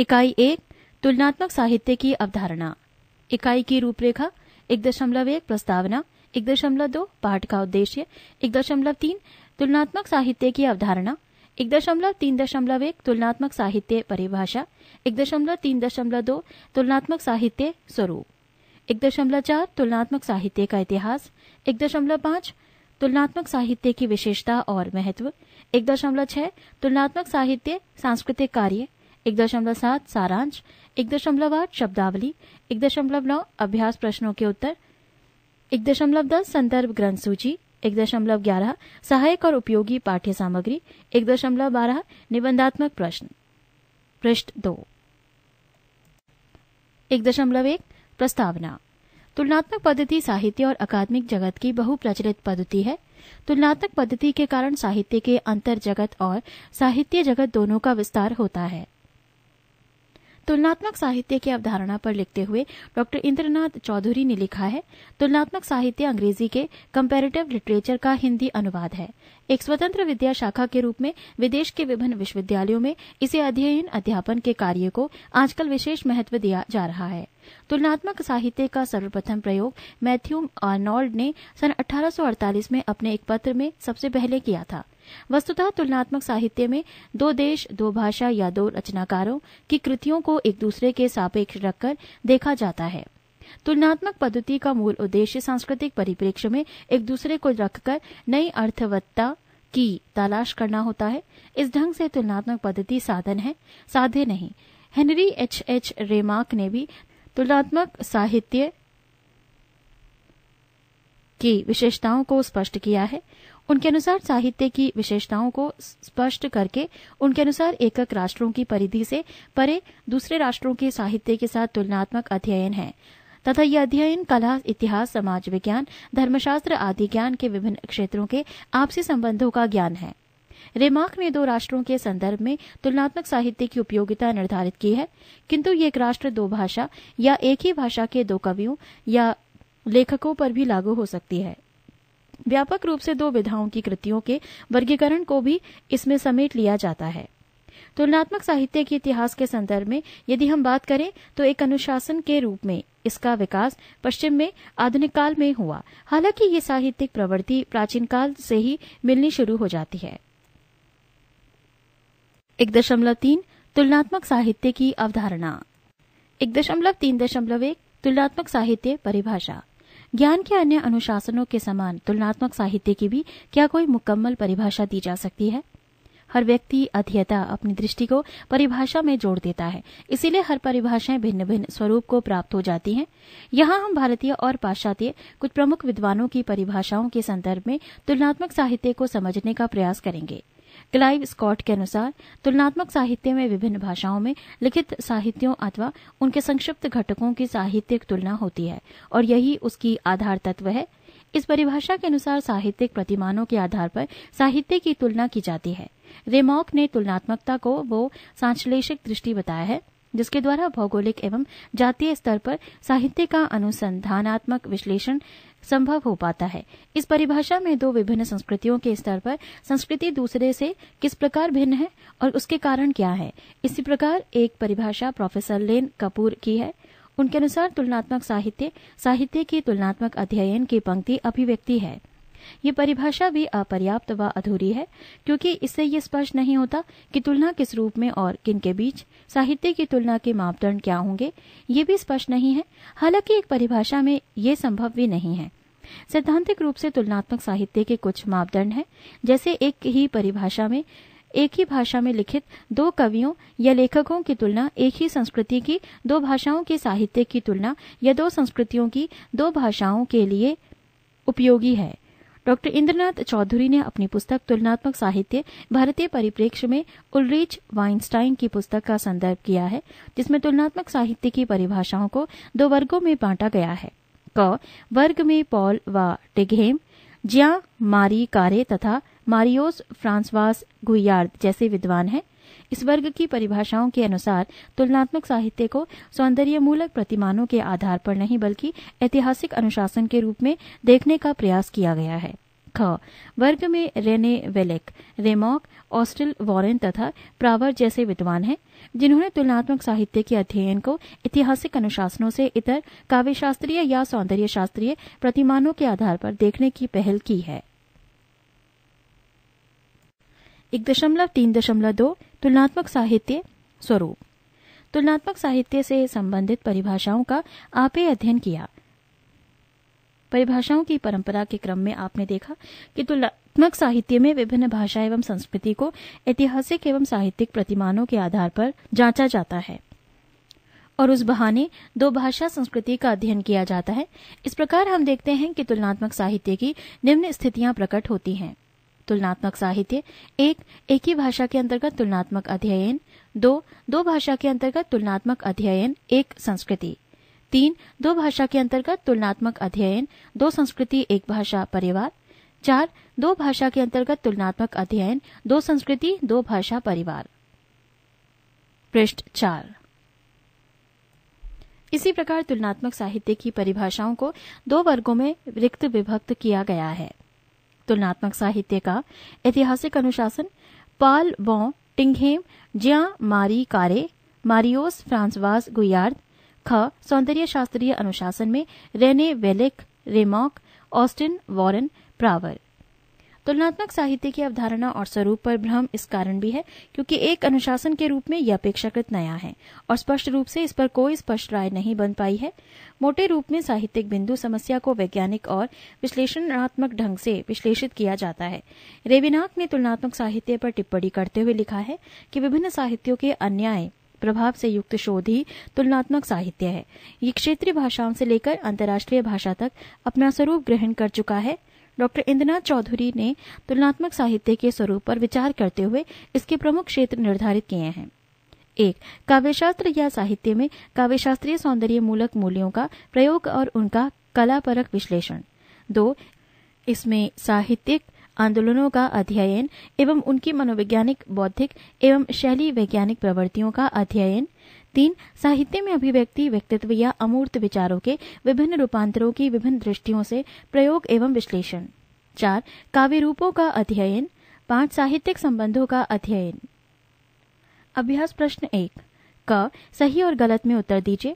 इकाई एक तुलनात्मक साहित्य की अवधारणा इकाई की रूपरेखा एक दशमलव एक प्रस्तावना एक दशमलव दो पाठ का उद्देश्य एक दशमलव तीन तुलनात्मक साहित्य की अवधारणा एक दशमलव तीन दशमलव एक तुलनात्मक साहित्य परिभाषा एक दशमलव तीन दशमलव दो तुलनात्मक साहित्य स्वरूप एक दशमलव चार तुलनात्मक साहित्य का इतिहास एक दशमलव पांच तुलनात्मक साहित्य की विशेषता और महत्व एक दशमलव छह तुलनात्मक साहित्य सांस्कृतिक कार्य एक दशमलव सात सारांश एक दशमलव आठ शब्दावली एक दशमलव नौ अभ्यास प्रश्नों के उत्तर एक दशमलव दस संदर्भ ग्रंथ सूची एक दशमलव ग्यारह सहायक और उपयोगी पाठ्य सामग्री एक दशमलव बारह निबंधात्मक प्रश्न पृष्ठ दो एक दशमलव एक प्रस्तावना तुलनात्मक पद्धति साहित्य और अकादमिक जगत की बहुप्रचलित पद्धति है तुलनात्मक पद्धति के कारण साहित्य के अंतर जगत और साहित्य जगत दोनों का विस्तार होता है तुलनात्मक साहित्य की अवधारणा पर लिखते हुए डॉ इंद्रनाथ चौधरी ने लिखा है तुलनात्मक साहित्य अंग्रेजी के कंपैरेटिव लिटरेचर का हिंदी अनुवाद है एक स्वतंत्र विद्या शाखा के रूप में विदेश के विभिन्न विश्वविद्यालयों में इसे अध्ययन अध्यापन के कार्य को आजकल विशेष महत्व दिया जा रहा है तुलनात्मक साहित्य का सर्वप्रथम प्रयोग मैथ्यू आर्नोल्ड ने सन 1848 में अपने एक पत्र में सबसे पहले किया था वस्तुतः तुलनात्मक साहित्य में दो देश दो भाषा या दो रचनाकारों की कृतियों को एक दूसरे के सापेक्ष रखकर देखा जाता है तुलनात्मक पद्धति का मूल उद्देश्य सांस्कृतिक परिप्रेक्ष्य में एक दूसरे को रखकर नई अर्थवत्ता की तलाश करना होता है इस ढंग से तुलनात्मक पद्धति साधन है साधे नहीं हेनरी एच एच रेमार्क ने भी तुलनात्मक साहित्य की विशेषताओं को स्पष्ट किया है उनके अनुसार साहित्य की विशेषताओं को स्पष्ट करके उनके अनुसार एकक राष्ट्रों की परिधि से परे दूसरे राष्ट्रों के साहित्य के साथ तुलनात्मक अध्ययन है तथा यह अध्ययन कला इतिहास समाज विज्ञान धर्मशास्त्र आदि ज्ञान के विभिन्न क्षेत्रों के आपसी संबंधों का ज्ञान है रेमार्क ने दो राष्ट्रों के संदर्भ में तुलनात्मक साहित्य की उपयोगिता निर्धारित की है किंतु ये एक राष्ट्र दो भाषा या एक ही भाषा के दो कवियों या लेखकों पर भी लागू हो सकती है व्यापक रूप से दो विधाओं की कृतियों के वर्गीकरण को भी इसमें समेट लिया जाता है तुलनात्मक साहित्य के इतिहास के संदर्भ में यदि हम बात करें तो एक अनुशासन के रूप में इसका विकास पश्चिम में आधुनिक काल में हुआ हालांकि ये साहित्यिक प्रवृत्ति प्राचीन काल से ही मिलनी शुरू हो जाती है एक दशमलव तीन तुलनात्मक साहित्य की अवधारणा एक दशमलव तीन दशमलव एक तुलनात्मक साहित्य परिभाषा ज्ञान के अन्य अनुशासनों के समान तुलनात्मक साहित्य की भी क्या कोई मुकम्मल परिभाषा दी जा सकती है हर व्यक्ति अध्येता अपनी दृष्टि को परिभाषा में जोड़ देता है इसीलिए हर परिभाषाएं भिन्न भिन्न स्वरूप को प्राप्त हो जाती हैं यहाँ हम भारतीय और पाश्चात्य कुछ प्रमुख विद्वानों की परिभाषाओं के संदर्भ में तुलनात्मक साहित्य को समझने का प्रयास करेंगे क्लाइव स्कॉट के अनुसार तुलनात्मक साहित्य में विभिन्न भाषाओं में लिखित साहित्यों अथवा उनके संक्षिप्त घटकों की साहित्यिक तुलना होती है और यही उसकी आधार तत्व है इस परिभाषा के अनुसार साहित्यिक प्रतिमानों के आधार पर साहित्य की तुलना की जाती है रेमॉक ने तुलनात्मकता को वो सांश्लेषिक दृष्टि बताया है जिसके द्वारा भौगोलिक एवं जातीय स्तर पर साहित्य का अनुसंधानात्मक विश्लेषण संभव हो पाता है इस परिभाषा में दो विभिन्न संस्कृतियों के स्तर पर संस्कृति दूसरे से किस प्रकार भिन्न है और उसके कारण क्या है इसी प्रकार एक परिभाषा प्रोफेसर लेन कपूर की है उनके अनुसार तुलनात्मक साहित्य साहित्य की तुलनात्मक अध्ययन की पंक्ति अभिव्यक्ति है ये परिभाषा भी अपर्याप्त व अधूरी है क्योंकि इससे ये स्पष्ट नहीं होता कि तुलना किस रूप में और किन के बीच साहित्य की तुलना के मापदंड क्या होंगे ये भी स्पष्ट नहीं है हालांकि एक परिभाषा में ये संभव भी नहीं है सैद्धांतिक रूप से तुलनात्मक साहित्य के कुछ मापदंड हैं जैसे एक ही परिभाषा में एक ही भाषा में लिखित दो कवियों या लेखकों की तुलना एक ही संस्कृति की दो भाषाओं के साहित्य की तुलना या दो संस्कृतियों की दो भाषाओं के लिए उपयोगी है डॉक्टर इंद्रनाथ चौधरी ने अपनी पुस्तक तुलनात्मक साहित्य भारतीय परिप्रेक्ष्य में उलरीच वाइनस्टाइन की पुस्तक का संदर्भ किया है जिसमें तुलनात्मक साहित्य की परिभाषाओं को दो वर्गों में बांटा गया है क वर्ग में पॉल व टिघेम ज्या मारी कारे तथा मारियोस फ्रांसवास गुयार्द जैसे विद्वान हैं इस वर्ग की परिभाषाओं के अनुसार तुलनात्मक साहित्य को सौंदर्यमूलक प्रतिमानों के आधार पर नहीं बल्कि ऐतिहासिक अनुशासन के रूप में देखने का प्रयास किया गया है ख वर्ग में Rene Wellek Remak Austin Warren तथा प्रावर जैसे विद्वान हैं जिन्होंने तुलनात्मक साहित्य के अध्ययन को ऐतिहासिक अनुशासनों से इतर काव्यशास्त्रीय या सौंदर्य शास्त्रीय प्रतिमानों के आधार पर देखने की पहल की है एक दशमलव तीन दशमलव दो तुलनात्मक साहित्य स्वरूप तुलनात्मक साहित्य से संबंधित परिभाषाओं का आपे अध्ययन किया परिभाषाओं की परंपरा के क्रम में आपने देखा कि तुलनात्मक साहित्य में विभिन्न भाषा एवं संस्कृति को ऐतिहासिक एवं साहित्यिक प्रतिमानों के आधार पर जांचा जाता है और उस बहाने दो भाषा संस्कृति का अध्ययन किया जाता है इस प्रकार हम देखते हैं कि तुलनात्मक साहित्य की निम्न स्थितियां प्रकट होती हैं तुलनात्मक साहित्य एक एक ही भाषा के अंतर्गत तुलनात्मक अध्ययन दो दो भाषा के अंतर्गत तुलनात्मक अध्ययन एक संस्कृति तीन दो भाषा के अंतर्गत तुलनात्मक अध्ययन दो संस्कृति एक भाषा परिवार चार दो भाषा के अंतर्गत तुलनात्मक अध्ययन दो संस्कृति दो भाषा परिवार पृष्ठ चार इसी प्रकार तुलनात्मक साहित्य की परिभाषाओं को दो वर्गों में रिक्त विभक्त किया गया है तुलनात्मक साहित्य का ऐतिहासिक अनुशासन पाल बॉ टिंगहेम ज्या मारी कारे मारियोस फ्रांसवास गुयार्द ख सौंदर्य शास्त्रीय अनुशासन में Rene Wellek Remak Austin Warren Prawer तुलनात्मक साहित्य की अवधारणा और स्वरूप पर भ्रम इस कारण भी है क्योंकि एक अनुशासन के रूप में यह अपेक्षाकृत नया है और स्पष्ट रूप से इस पर कोई स्पष्ट राय नहीं बन पाई है मोटे रूप में साहित्यिक बिंदु समस्या को वैज्ञानिक और विश्लेषणात्मक ढंग से विश्लेषित किया जाता है रेविनाक ने तुलनात्मक साहित्य पर टिप्पणी करते हुए लिखा है कि विभिन्न साहित्यों के अन्याय प्रभाव से युक्त शोध ही तुलनात्मक साहित्य है ये क्षेत्रीय भाषाओं से लेकर अंतर्राष्ट्रीय भाषा तक अपना स्वरूप ग्रहण कर चुका है डॉक्टर इंद्रनाथ चौधरी ने तुलनात्मक साहित्य के स्वरूप पर विचार करते हुए इसके प्रमुख क्षेत्र निर्धारित किए हैं एक काव्यशास्त्र या साहित्य में काव्यशास्त्रीय सौंदर्य मूलक मूल्यों का प्रयोग और उनका कलापरक विश्लेषण दो इसमें साहित्यिक आंदोलनों का अध्ययन एवं उनकी मनोवैज्ञानिक बौद्धिक एवं शैली वैज्ञानिक प्रवृत्तियों का अध्ययन तीन साहित्य में अभिव्यक्ति व्यक्तित्व या अमूर्त विचारों के विभिन्न रूपांतरों की विभिन्न दृष्टियों से प्रयोग एवं विश्लेषण चार काव्य रूपों का अध्ययन पांच साहित्यिक संबंधों का अध्ययन अभ्यास प्रश्न एक क सही और गलत में उत्तर दीजिए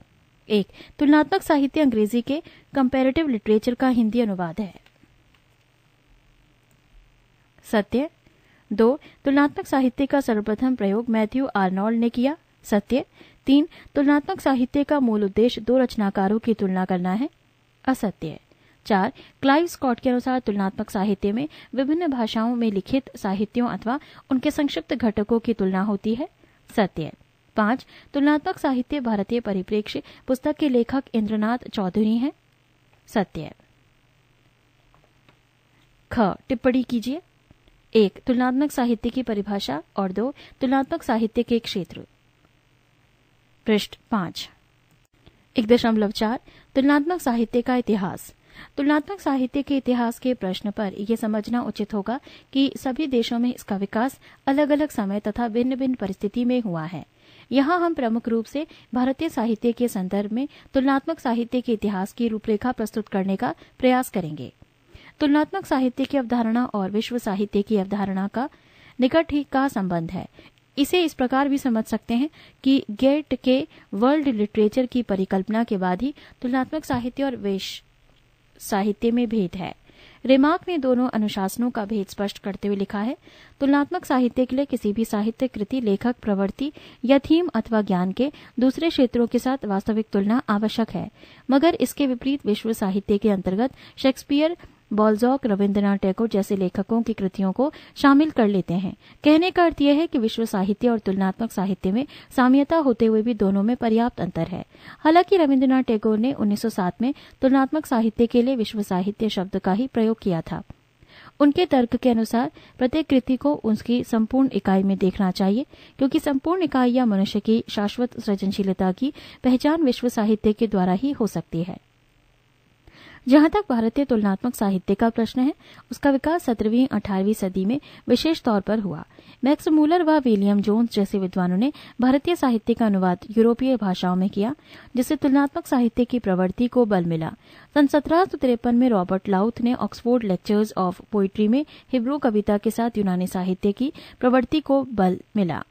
एक तुलनात्मक साहित्य अंग्रेजी के कंपेरेटिव लिटरेचर का हिंदी अनुवाद है सत्य दो तुलनात्मक साहित्य का सर्वप्रथम प्रयोग मैथ्यू आर्नोल्ड ने किया सत्य तीन तुलनात्मक साहित्य का मूल उद्देश्य दो रचनाकारों की तुलना करना है असत्य है चार क्लाइव स्कॉट के अनुसार तुलनात्मक साहित्य में विभिन्न भाषाओं में लिखित साहित्यों अथवा उनके संक्षिप्त घटकों की तुलना होती है सत्य है पांच तुलनात्मक साहित्य भारतीय परिप्रेक्ष्य पुस्तक के लेखक इंद्रनाथ चौधरी हैं सत्य है ख टिप्पणी कीजिए एक तुलनात्मक साहित्य की परिभाषा और दो तुलनात्मक साहित्य के क्षेत्र पृष्ठ पाँच एक दशमलव चार तुलनात्मक साहित्य का इतिहास तुलनात्मक साहित्य के इतिहास के प्रश्न पर यह समझना उचित होगा कि सभी देशों में इसका विकास अलग अलग समय तथा भिन्न भिन्न परिस्थिति में हुआ है यहाँ हम प्रमुख रूप से भारतीय साहित्य के संदर्भ में तुलनात्मक साहित्य के इतिहास की रूपरेखा प्रस्तुत करने का प्रयास करेंगे तुलनात्मक साहित्य की अवधारणा और विश्व साहित्य की अवधारणा का निकट ही का संबंध है इसे इस प्रकार भी समझ सकते हैं कि गेट के वर्ल्ड लिटरेचर की परिकल्पना के बाद ही तुलनात्मक साहित्य और वेश साहित्य में भेद है रिमार्क ने दोनों अनुशासनों का भेद स्पष्ट करते हुए लिखा है तुलनात्मक साहित्य के लिए किसी भी साहित्य कृति लेखक प्रवृत्ति या थीम अथवा ज्ञान के दूसरे क्षेत्रों के साथ वास्तविक तुलना आवश्यक है मगर इसके विपरीत विश्व साहित्य के अंतर्गत शेक्सपियर बॉल्जॉक रविन्द्रनाथ टैगोर जैसे लेखकों की कृतियों को शामिल कर लेते हैं कहने का अर्थ यह है कि विश्व साहित्य और तुलनात्मक साहित्य में साम्यता होते हुए भी दोनों में पर्याप्त अंतर है हालांकि रविन्द्रनाथ टैगोर ने 1907 में तुलनात्मक साहित्य के लिए विश्व साहित्य शब्द का ही प्रयोग किया था उनके तर्क के अनुसार प्रत्येक कृति को उसकी संपूर्ण इकाई में देखना चाहिए क्योंकि संपूर्ण इकाई या मनुष्य की शाश्वत सृजनशीलता की पहचान विश्व साहित्य के द्वारा ही हो सकती है जहाँ तक भारतीय तुलनात्मक साहित्य का प्रश्न है उसका विकास सत्रहवीं अठारहवीं सदी में विशेष तौर पर हुआ मैक्स मूलर व विलियम जोन्स जैसे विद्वानों ने भारतीय साहित्य का अनुवाद यूरोपीय भाषाओं में किया जिससे तुलनात्मक साहित्य की प्रवृत्ति को बल मिला सन सत्रह में रॉबर्ट लाउथ ने ऑक्सफोर्ड लेक्चर्स ऑफ पोइट्री में हिब्रू कविता के साथ यूनानी साहित्य की प्रवृत्ति को बल मिला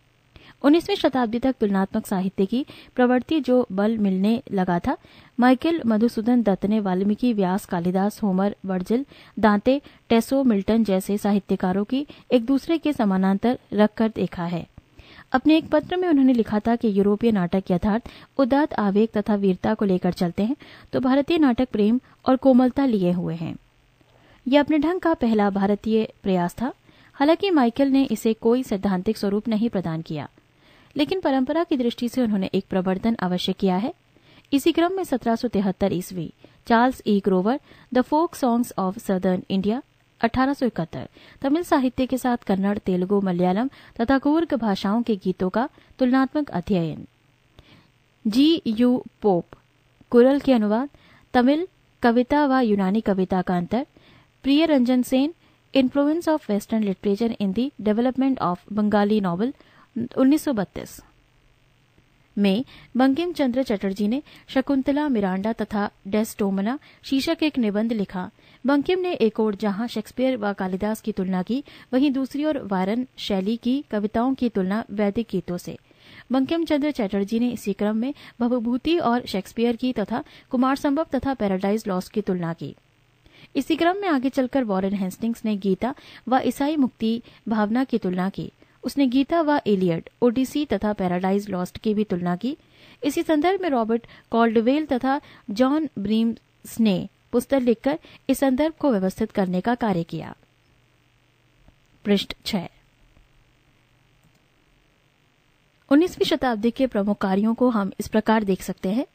उन्नीसवीं शताब्दी तक तुलनात्मक साहित्य की प्रवृत्ति जो बल मिलने लगा था माइकल मधुसूदन दत्त ने Valmiki Vyas Kalidas Homer Virgil Dante Tasso Milton जैसे साहित्यकारों की एक दूसरे के समानांतर रखकर देखा है अपने एक पत्र में उन्होंने लिखा था कि यूरोपीय नाटक यथार्थ उदात आवेग तथा वीरता को लेकर चलते हैं तो भारतीय नाटक प्रेम और कोमलता लिए हुए हैं यह अपने ढंग का पहला भारतीय प्रयास था हालांकि माइकल ने इसे कोई सैद्धांतिक स्वरूप नहीं प्रदान किया लेकिन परंपरा की दृष्टि से उन्होंने एक प्रवर्तन अवश्य किया है इसी क्रम में सत्रह सौ तिहत्तर ईस्वी Charles E Gover the folk songs of southern India इकहत्तर तमिल साहित्य के साथ कन्नड़ तेलुगु मलयालम तथा कूर्ग भाषाओं के गीतों का तुलनात्मक अध्ययन जी यू पोप कुरल के अनुवाद तमिल कविता व यूनानी कविता का अंतर Priya Ranjan Sen influence of western literature in the development of Bengali novel बत्तीस में बंकिम चंद्र चटर्जी ने शकुंतला मिरांडा तथा डेस्टोमना शीर्षक एक निबंध लिखा बंकिम ने एक ओर जहां शेक्सपियर व कालिदास की तुलना की वहीं दूसरी ओर वायरन शैली की कविताओं की तुलना वैदिक गीतों से बंकिम चंद्र चटर्जी ने इसी क्रम में भवभूति और शेक्सपियर की तथा कुमार संभव तथा पैराडाइज लॉस की तुलना की इसी क्रम में आगे चलकर वॉरेन हेस्टिंग्स ने गीता व ईसाई मुक्ति भावना की तुलना की उसने गीता व एलियट ओडिसी तथा पैराडाइज लॉस्ट की भी तुलना की इसी संदर्भ में रॉबर्ट कॉल्डवेल तथा जॉन ब्रीम्स ने पुस्तक लिखकर इस संदर्भ को व्यवस्थित करने का कार्य किया पृष्ठ उन्नीसवीं शताब्दी के प्रमुख कार्यों को हम इस प्रकार देख सकते हैं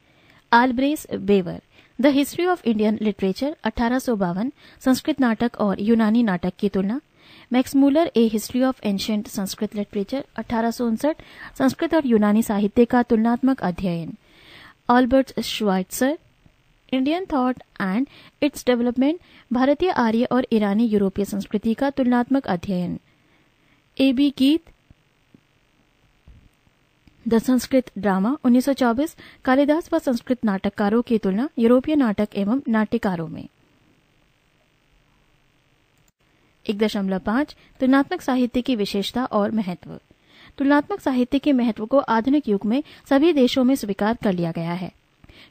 Albrecht Weber the history of Indian literature अठारह संस्कृत नाटक और यूनानी नाटक की तुलना Max Muller a history of ancient Sanskrit literature अठारह संस्कृत और यूनानी साहित्य का तुलनात्मक अध्ययन Albert Schweitzer Indian thought and its development भारतीय आर्य और ईरानी यूरोपीय संस्कृति का तुलनात्मक अध्ययन A B Keith the Sanskrit drama 1924 Kalidas व संस्कृत नाटककारों की तुलना यूरोपीय नाटक एवं नाट्यकारों में एक दशमलव पाँच तुलनात्मक साहित्य की विशेषता और महत्व तुलनात्मक साहित्य के महत्व को आधुनिक युग में सभी देशों में स्वीकार कर लिया गया है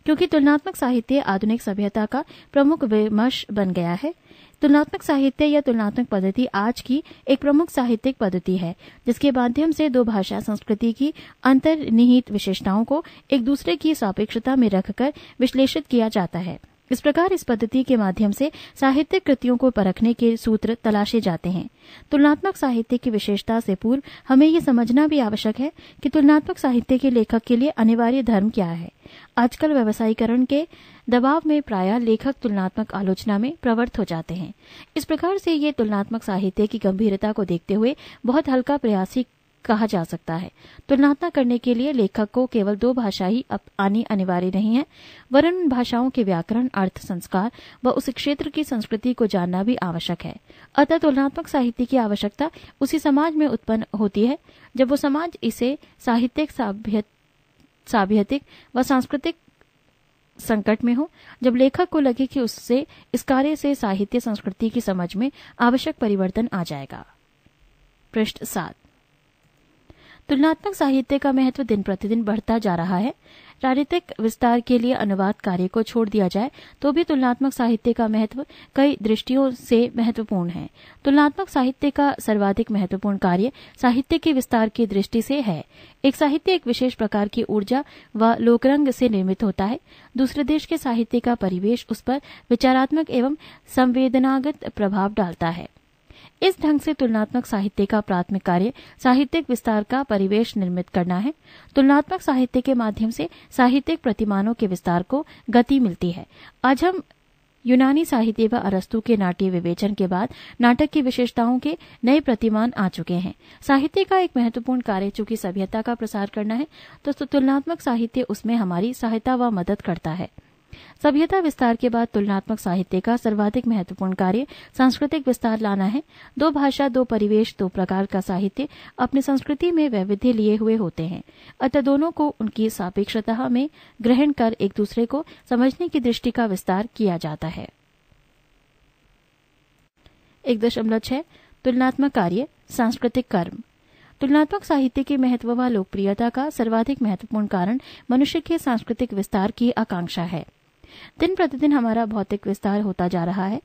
क्योंकि तुलनात्मक साहित्य आधुनिक सभ्यता का प्रमुख विमर्श बन गया है तुलनात्मक साहित्य या तुलनात्मक पद्धति आज की एक प्रमुख साहित्यिक पद्धति है जिसके माध्यम से दो भाषा संस्कृति की अंतर्निहित विशेषताओं को एक दूसरे की सापेक्षता में रखकर विश्लेषित किया जाता है इस प्रकार इस पद्धति के माध्यम से साहित्यिक कृतियों को परखने के सूत्र तलाशे जाते हैं तुलनात्मक साहित्य की विशेषता से पूर्व हमें ये समझना भी आवश्यक है कि तुलनात्मक साहित्य के लेखक के लिए अनिवार्य धर्म क्या है आजकल व्यवसायीकरण के दबाव में प्राय लेखक तुलनात्मक आलोचना में प्रवृत्त हो जाते हैं इस प्रकार से ये तुलनात्मक साहित्य की गंभीरता को देखते हुए बहुत हल्का प्रयास ही कहा जा सकता है तुलनात्मक करने के लिए लेखक को केवल दो भाषा ही आनी अनिवार्य नहीं है वरन भाषाओं के व्याकरण अर्थ संस्कार व उस क्षेत्र की संस्कृति को जानना भी आवश्यक है अतः तुलनात्मक साहित्य की आवश्यकता उसी समाज में उत्पन्न होती है जब वो समाज इसे साहित्यिक साभ्यतिक व सांस्कृतिक संकट में हो जब लेखक को लगे कि उससे इस कार्य से साहित्य संस्कृति की समझ में आवश्यक परिवर्तन आ जाएगा पृष्ठ सात तुलनात्मक साहित्य का महत्व दिन प्रतिदिन बढ़ता जा रहा है राजनीतिक विस्तार के लिए अनुवाद कार्य को छोड़ दिया जाए तो भी तुलनात्मक साहित्य का महत्व कई दृष्टियों से महत्वपूर्ण है तुलनात्मक साहित्य का सर्वाधिक महत्वपूर्ण कार्य साहित्य के विस्तार की दृष्टि से है एक साहित्य एक विशेष प्रकार की ऊर्जा व लोकरंग से निर्मित होता है दूसरे देश के साहित्य का परिवेश उस पर विचारात्मक एवं संवेदनागत प्रभाव डालता है इस ढंग से तुलनात्मक साहित्य का प्राथमिक कार्य साहित्यिक विस्तार का परिवेश निर्मित करना है तुलनात्मक साहित्य के माध्यम से साहित्यिक प्रतिमानों के विस्तार को गति मिलती है आज हम यूनानी साहित्य व अरस्तु के नाट्य विवेचन के बाद नाटक की विशेषताओं के नए प्रतिमान आ चुके हैं साहित्य का एक महत्वपूर्ण कार्य चूंकि सभ्यता का प्रसार करना है तो तुलनात्मक साहित्य उसमें हमारी सहायता व मदद करता है सभ्यता विस्तार के बाद तुलनात्मक साहित्य का सर्वाधिक महत्वपूर्ण कार्य सांस्कृतिक विस्तार लाना है दो भाषा दो परिवेश दो प्रकार का साहित्य अपनी संस्कृति में वैविध्य लिए हुए होते हैं अतः दोनों को उनकी सापेक्षता में ग्रहण कर एक दूसरे को समझने की दृष्टि का विस्तार किया जाता है एक दशमलव छह तुलनात्मक कार्य सांस्कृतिक कर्म तुलनात्मक साहित्य के महत्व व लोकप्रियता का सर्वाधिक महत्वपूर्ण कारण मनुष्य के सांस्कृतिक विस्तार की आकांक्षा है दिन प्रतिदिन हमारा भौतिक विस्तार होता जा रहा है